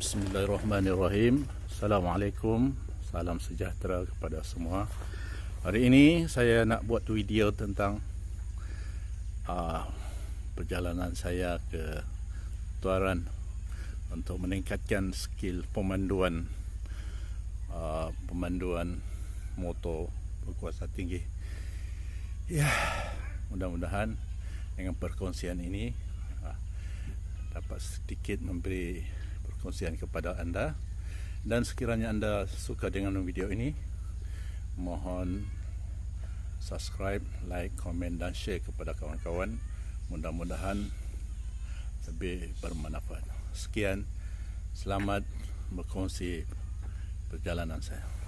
Bismillahirrahmanirrahim Assalamualaikum Salam sejahtera kepada semua Hari ini saya nak buat video tentang uh, Perjalanan saya ke Tuaran Untuk meningkatkan skill pemanduan uh, Pemanduan motor berkuasa tinggi Ya yeah, Mudah-mudahan Dengan perkongsian ini uh, Dapat sedikit memberi kongsian kepada anda dan sekiranya anda suka dengan video ini mohon subscribe, like, komen dan share kepada kawan-kawan mudah-mudahan lebih bermanfaat sekian, selamat berkongsi perjalanan saya